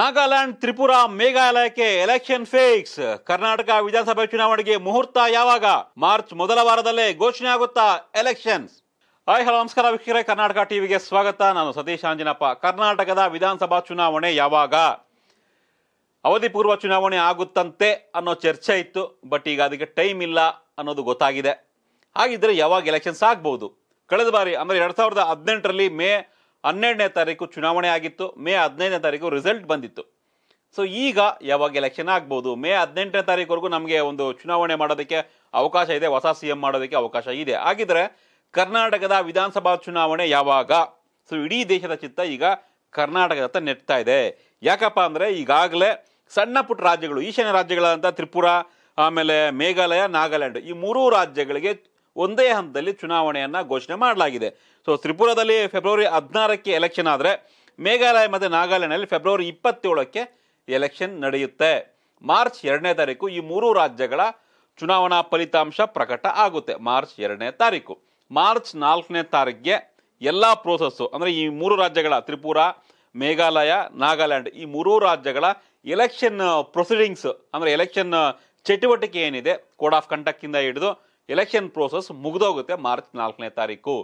ನಾಗಾಲ್ಯಾಂಡ್ ತ್ರಿಪುರ ಮೇಘಾಲಯಕ್ಕೆ election fix Karnataka ವಿಧಾನಸಭೆ ಚುನಾವಣೆಗೆ ಮುಹೂರ್ತ ಯಾವಾಗ ಮಾರ್ಚ್ ಮೊದಲ ವಾರದಲ್ಲೇ ಘೋಷಣೆ ಆಗುತ್ತಾ ಎಲೆಕ್ಷನ್ಸ್ ಹಾಯ್ ಹಲೋ ನಮಸ್ಕಾರ ವೀಕ್ಷಕರೇ ಕರ್ನಾಟಕ ಟಿವಿಗೆ ಸ್ವಾಗತ ನಾನು ಸತೀಶ್ ಆಂಜನಪ್ಪ ಕರ್ನಾಟಕದ ವಿಧಾನಸಭಾ ಚುನಾವಣೆ ಯಾವಾಗ ಅವಧಿ ಪೂರ್ವ ಚುನಾವಣೆ ಆಗುತ್ತಂತೆ ಅನ್ನೋ ಚರ್ಚೆ ಇತ್ತು ಬಟ್ ಈಗ ಅದಕ್ಕೆ ಟೈಮ್ ಇಲ್ಲ ಅನ್ನೋದು ಗೊತ್ತಾಗಿದೆ ಹಾಗಿದ್ರೆ ಯಾವಾಗ ಎಲೆಕ್ಷನ್ಸ್ ಆಗ್ಬೋದು ಕಳೆದ ಬಾರಿ ಅಂದರೆ ಎರಡು ಸಾವಿರದ ಹದಿನೆಂಟರಲ್ಲಿ ಮೇ ಹನ್ನೆರಡನೇ ತಾರೀಕು ಚುನಾವಣೆ ಆಗಿತ್ತು ಮೇ ಹದಿನೈದನೇ ತಾರೀಕು ರಿಸಲ್ಟ್ ಬಂದಿತ್ತು ಸೊ ಈಗ ಯಾವಾಗ ಎಲೆಕ್ಷನ್ ಆಗ್ಬೋದು ಮೇ ಹದಿನೆಂಟನೇ ತಾರೀಕುವರೆಗೂ ನಮಗೆ ಒಂದು ಚುನಾವಣೆ ಮಾಡೋದಕ್ಕೆ ಅವಕಾಶ ಇದೆ ಹೊಸ ಸಿ ಎಂ ಮಾಡೋದಕ್ಕೆ ಅವಕಾಶ ಇದೆ ಹಾಗಿದ್ರೆ ಕರ್ನಾಟಕದ ವಿಧಾನಸಭಾ ಚುನಾವಣೆ ಯಾವಾಗ ಸೊ ಇಡೀ ದೇಶದ ಚಿತ್ತ ಈಗ ಕರ್ನಾಟಕದತ್ತ ನೆಟ್ತಾ ಇದೆ ಯಾಕಪ್ಪ ಅಂದರೆ ಈಗಾಗಲೇ ಸಣ್ಣ ಪುಟ್ಟ ರಾಜ್ಯಗಳು ಈಶಾನ್ಯ ರಾಜ್ಯಗಳಾದಂಥ ತ್ರಿಪುರ ಆಮೇಲೆ ಮೇಘಾಲಯ ನಾಗಾಲ್ಯಾಂಡ್ ಈ ಮೂರೂ ರಾಜ್ಯಗಳಿಗೆ ಒಂದೇ ಹಂತದಲ್ಲಿ ಚುನಾವಣೆಯನ್ನು ಘೋಷಣೆ ಮಾಡಲಾಗಿದೆ ಸೊ ತ್ರಿಪುರದಲ್ಲಿ ಫೆಬ್ರವರಿ ಹದಿನಾರಕ್ಕೆ ಎಲೆಕ್ಷನ್ ಆದರೆ ಮೇಘಾಲಯ ಮತ್ತು ನಾಗಾಲ್ಯಾಂಡ್ನಲ್ಲಿ ಫೆಬ್ರವರಿ ಇಪ್ಪತ್ತೇಳಕ್ಕೆ ಎಲೆಕ್ಷನ್ ನಡೆಯುತ್ತೆ ಮಾರ್ಚ್ ಎರಡನೇ ತಾರೀಕು ಈ ಮೂರು ರಾಜ್ಯಗಳ ಚುನಾವಣಾ ಫಲಿತಾಂಶ ಪ್ರಕಟ ಆಗುತ್ತೆ ಮಾರ್ಚ್ ಎರಡನೇ ತಾರೀಕು ಮಾರ್ಚ್ ನಾಲ್ಕನೇ ತಾರೀಕಿಗೆ ಎಲ್ಲ ಪ್ರೋಸೆಸ್ಸು ಅಂದರೆ ಈ ಮೂರು ರಾಜ್ಯಗಳ ತ್ರಿಪುರ ಮೇಘಾಲಯ ನಾಗಾಲ್ಯಾಂಡ್ ಈ ಮೂರೂ ರಾಜ್ಯಗಳ ಎಲೆಕ್ಷನ್ ಪ್ರೊಸೀಡಿಂಗ್ಸ್ ಅಂದರೆ ಎಲೆಕ್ಷನ್ ಚಟುವಟಿಕೆ ಏನಿದೆ ಕೋಡ್ ಆಫ್ ಕಂಡಕ್ಟಿಂದ ಹಿಡಿದು ಎಲೆಕ್ಷನ್ ಪ್ರೋಸೆಸ್ ಮುಗಿದೋಗುತ್ತೆ ಮಾರ್ಚ್ ನಾಲ್ಕನೇ ತಾರೀಕು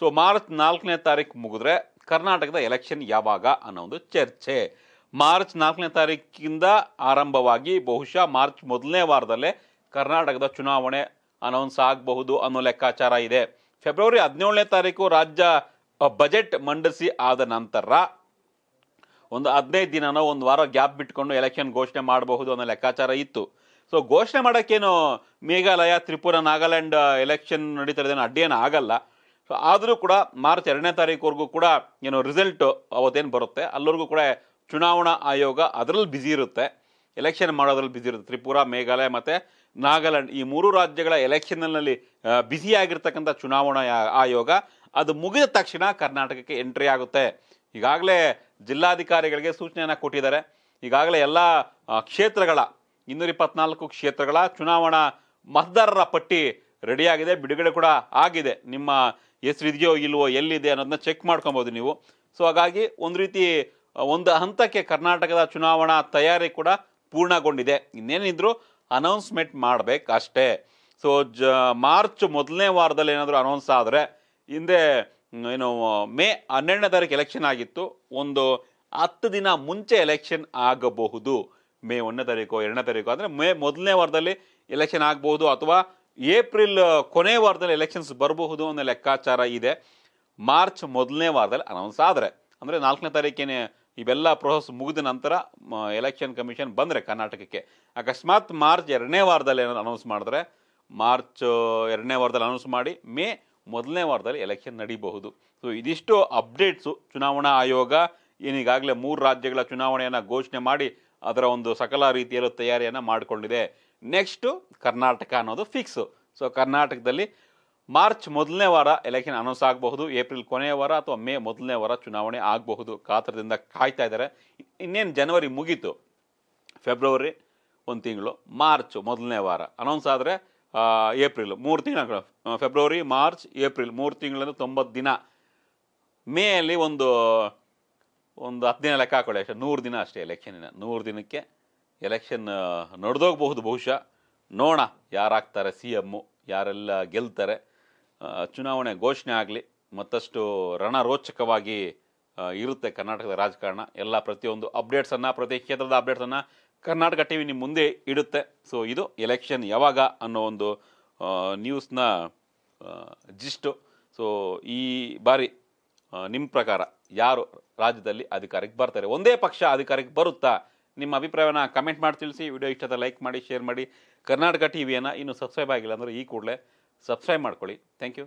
ಸೊ ಮಾರ್ಚ್ ನಾಲ್ಕನೇ ತಾರೀಕು ಮುಗಿದ್ರೆ ಕರ್ನಾಟಕದ ಎಲೆಕ್ಷನ್ ಯಾವಾಗ ಅನ್ನೋ ಒಂದು ಚರ್ಚೆ ಮಾರ್ಚ್ ನಾಲ್ಕನೇ ತಾರೀಕಿಂದ ಆರಂಭವಾಗಿ ಬಹುಶಃ ಮಾರ್ಚ್ ಮೊದಲನೇ ವಾರದಲ್ಲೇ ಕರ್ನಾಟಕದ ಚುನಾವಣೆ ಅನೌನ್ಸ್ ಆಗಬಹುದು ಅನ್ನೋ ಲೆಕ್ಕಾಚಾರ ಇದೆ ಫೆಬ್ರವರಿ ಹದಿನೇಳನೇ ತಾರೀಕು ರಾಜ್ಯ ಬಜೆಟ್ ಮಂಡಿಸಿ ಆದ ನಂತರ ಒಂದು ಹದಿನೈದು ದಿನನೋ ಒಂದು ವಾರ ಗ್ಯಾಪ್ ಬಿಟ್ಕೊಂಡು ಎಲೆಕ್ಷನ್ ಘೋಷಣೆ ಮಾಡಬಹುದು ಅನ್ನೋ ಲೆಕ್ಕಾಚಾರ ಇತ್ತು ಸೊ ಘೋಷಣೆ ಮಾಡೋಕ್ಕೇನು ಮೇಘಾಲಯ ತ್ರಿಪುರ ನಾಗಾಲ್ಯಾಂಡ್ ಎಲೆಕ್ಷನ್ ನಡೀತಾ ಇರೋದೇನು ಅಡ್ಡೇನು ಆಗಲ್ಲ ಸೊ ಆದರೂ ಕೂಡ ಮಾರ್ಚ್ ಎರಡನೇ ತಾರೀಕುವರೆಗೂ ಕೂಡ ಏನು ರಿಸಲ್ಟು ಅವತ್ತೇನು ಬರುತ್ತೆ ಅಲ್ಲಿವರೆಗೂ ಕೂಡ ಚುನಾವಣಾ ಆಯೋಗ ಅದರಲ್ಲಿ ಬ್ಯುಸಿ ಇರುತ್ತೆ ಎಲೆಕ್ಷನ್ ಮಾಡೋದ್ರಲ್ಲಿ ಬ್ಯುಸಿ ಇರುತ್ತೆ ತ್ರಿಪುರ ಮೇಘಾಲಯ ಮತ್ತು ನಾಗಾಲ್ಯಾಂಡ್ ಈ ಮೂರು ರಾಜ್ಯಗಳ ಎಲೆಕ್ಷನ್ನಲ್ಲಿ ಬ್ಯುಸಿಯಾಗಿರ್ತಕ್ಕಂಥ ಚುನಾವಣಾ ಆಯೋಗ ಅದು ಮುಗಿದ ತಕ್ಷಣ ಕರ್ನಾಟಕಕ್ಕೆ ಎಂಟ್ರಿ ಆಗುತ್ತೆ ಈಗಾಗಲೇ ಜಿಲ್ಲಾಧಿಕಾರಿಗಳಿಗೆ ಸೂಚನೆಯನ್ನು ಕೊಟ್ಟಿದ್ದಾರೆ ಈಗಾಗಲೇ ಎಲ್ಲ ಕ್ಷೇತ್ರಗಳ ಇನ್ನೂರ ಇಪ್ಪತ್ನಾಲ್ಕು ಕ್ಷೇತ್ರಗಳ ಚುನಾವಣಾ ಮತದಾರರ ಪಟ್ಟಿ ರೆಡಿಯಾಗಿದೆ ಬಿಡುಗಡೆ ಕೂಡ ಆಗಿದೆ ನಿಮ್ಮ ಇದೆಯೋ ಇಲ್ವೋ ಎಲ್ಲಿದೆ ಅನ್ನೋದನ್ನ ಚೆಕ್ ಮಾಡ್ಕೊಬೋದು ನೀವು ಸೊ ಹಾಗಾಗಿ ಒಂದು ರೀತಿ ಒಂದು ಹಂತಕ್ಕೆ ಕರ್ನಾಟಕದ ಚುನಾವಣಾ ತಯಾರಿ ಕೂಡ ಪೂರ್ಣಗೊಂಡಿದೆ ಇನ್ನೇನಿದ್ರು ಅನೌನ್ಸ್ಮೆಂಟ್ ಮಾಡಬೇಕು ಅಷ್ಟೇ ಸೊ ಜ ಮಾರ್ಚ್ ಮೊದಲನೇ ವಾರದಲ್ಲಿ ಏನಾದರೂ ಅನೌನ್ಸ್ ಆದರೆ ಹಿಂದೆ ಏನು ಮೇ ಹನ್ನೆರಡನೇ ತಾರೀಕು ಎಲೆಕ್ಷನ್ ಆಗಿತ್ತು ಒಂದು ಹತ್ತು ದಿನ ಮುಂಚೆ ಎಲೆಕ್ಷನ್ ಆಗಬಹುದು ಮೇ ಒಂದನೇ ತಾರೀಕು ಎರಡನೇ ತಾರೀಕು ಅಂದರೆ ಮೇ ಮೊದಲನೇ ವಾರದಲ್ಲಿ ಎಲೆಕ್ಷನ್ ಆಗ್ಬೋದು ಅಥವಾ ಏಪ್ರಿಲ್ ಕೊನೆ ವಾರದಲ್ಲಿ ಎಲೆಕ್ಷನ್ಸ್ ಬರಬಹುದು ಅನ್ನೋ ಲೆಕ್ಕಾಚಾರ ಇದೆ ಮಾರ್ಚ್ ಮೊದಲನೇ ವಾರದಲ್ಲಿ ಅನೌನ್ಸ್ ಆದರೆ ಅಂದರೆ ನಾಲ್ಕನೇ ತಾರೀಕೇನೆ ಇವೆಲ್ಲ ಪ್ರೊಸೆಸ್ ಮುಗಿದ ನಂತರ ಎಲೆಕ್ಷನ್ ಕಮಿಷನ್ ಬಂದರೆ ಕರ್ನಾಟಕಕ್ಕೆ ಅಕಸ್ಮಾತ್ ಮಾರ್ಚ್ ಎರಡನೇ ವಾರದಲ್ಲಿ ಏನಾದ್ರು ಅನೌನ್ಸ್ ಮಾಡಿದ್ರೆ ಮಾರ್ಚ್ ಎರಡನೇ ವಾರದಲ್ಲಿ ಅನೌನ್ಸ್ ಮಾಡಿ ಮೇ ಮೊದಲನೇ ವಾರದಲ್ಲಿ ಎಲೆಕ್ಷನ್ ನಡೀಬಹುದು ಸೊ ಇದಿಷ್ಟು ಅಪ್ಡೇಟ್ಸು ಚುನಾವಣಾ ಆಯೋಗ ಏನೀಗಾಗಲೇ ಮೂರು ರಾಜ್ಯಗಳ ಚುನಾವಣೆಯನ್ನು ಘೋಷಣೆ ಮಾಡಿ ಅದರ ಒಂದು ಸಕಲ ರೀತಿಯಲ್ಲೂ ತಯಾರಿಯನ್ನು ಮಾಡಿಕೊಂಡಿದೆ ನೆಕ್ಸ್ಟು ಕರ್ನಾಟಕ ಅನ್ನೋದು ಫಿಕ್ಸು ಸೊ ಕರ್ನಾಟಕದಲ್ಲಿ ಮಾರ್ಚ್ ಮೊದಲನೇ ವಾರ ಎಲೆಕ್ಷನ್ ಅನೌನ್ಸ್ ಆಗಬಹುದು ಏಪ್ರಿಲ್ ಕೊನೆಯ ವಾರ ಅಥವಾ ಮೇ ಮೊದಲನೇ ವಾರ ಚುನಾವಣೆ ಆಗಬಹುದು ಕಾತರದಿಂದ ಕಾಯ್ತಾ ಇದ್ದಾರೆ ಇನ್ನೇನು ಜನವರಿ ಮುಗೀತು ಫೆಬ್ರವರಿ ಒಂದು ತಿಂಗಳು ಮಾರ್ಚ್ ಮೊದಲನೇ ವಾರ ಅನೌನ್ಸ್ ಆದರೆ ಏಪ್ರಿಲ್ ಮೂರು ತಿಂಗಳು ಫೆಬ್ರವರಿ ಮಾರ್ಚ್ ಏಪ್ರಿಲ್ ಮೂರು ತಿಂಗಳಿಂದ ತೊಂಬತ್ತು ದಿನ ಮೇಯಲ್ಲಿ ಒಂದು ಒಂದು ಹತ್ತು ದಿನ ಲೆಕ್ಕ ಹಾಕೊಳ್ಳಿ ಅಷ್ಟೇ ನೂರು ದಿನ ಅಷ್ಟೇ ಎಲೆಕ್ಷನಿನ ನೂರು ದಿನಕ್ಕೆ ಎಲೆಕ್ಷನ್ ನಡೆದೋಗ್ಬಹುದು ಬಹುಶಃ ನೋಣ ಯಾರಾಗ್ತಾರೆ ಸಿ ಎಮ್ಮು ಯಾರೆಲ್ಲ ಗೆಲ್ತಾರೆ ಚುನಾವಣೆ ಘೋಷಣೆ ಆಗಲಿ ಮತ್ತಷ್ಟು ರಣರೋಚಕವಾಗಿ ಇರುತ್ತೆ ಕರ್ನಾಟಕದ ರಾಜಕಾರಣ ಎಲ್ಲ ಪ್ರತಿಯೊಂದು ಅಪ್ಡೇಟ್ಸನ್ನು ಪ್ರತಿ ಕ್ಷೇತ್ರದ ಅಪ್ಡೇಟ್ಸನ್ನು ಕರ್ನಾಟಕ ಟಿ ವಿ ನಿಮ್ಮ ಮುಂದೆ ಇಡುತ್ತೆ ಸೊ ಇದು ಎಲೆಕ್ಷನ್ ಯಾವಾಗ ಅನ್ನೋ ಒಂದು ನ್ಯೂಸ್ನ ಜಿಸ್ಟು ಸೊ ಈ ಬಾರಿ ನಿಮ್ಮ ಪ್ರಕಾರ ಯಾರು ರಾಜ್ಯದಲ್ಲಿ ಅಧಿಕಾರಕ್ಕೆ ಬರ್ತಾರೆ ಒಂದೇ ಪಕ್ಷ ಅಧಿಕಾರಕ್ಕೆ ಬರುತ್ತಾ ನಿಮ್ಮ ಅಭಿಪ್ರಾಯವನ್ನು ಕಮೆಂಟ್ ಮಾಡಿ ತಿಳಿಸಿ ವಿಡಿಯೋ ಇಷ್ಟದ ಲೈಕ್ ಮಾಡಿ ಶೇರ್ ಮಾಡಿ ಕರ್ನಾಟಕ ಟಿ ವಿಯನ್ನು ಇನ್ನೂ ಸಬ್ಸ್ಕ್ರೈಬ್ ಆಗಿಲ್ಲ ಅಂದರೆ ಈ ಕೂಡಲೇ ಸಬ್ಸ್ಕ್ರೈಬ್ ಮಾಡ್ಕೊಳ್ಳಿ ಥ್ಯಾಂಕ್ ಯು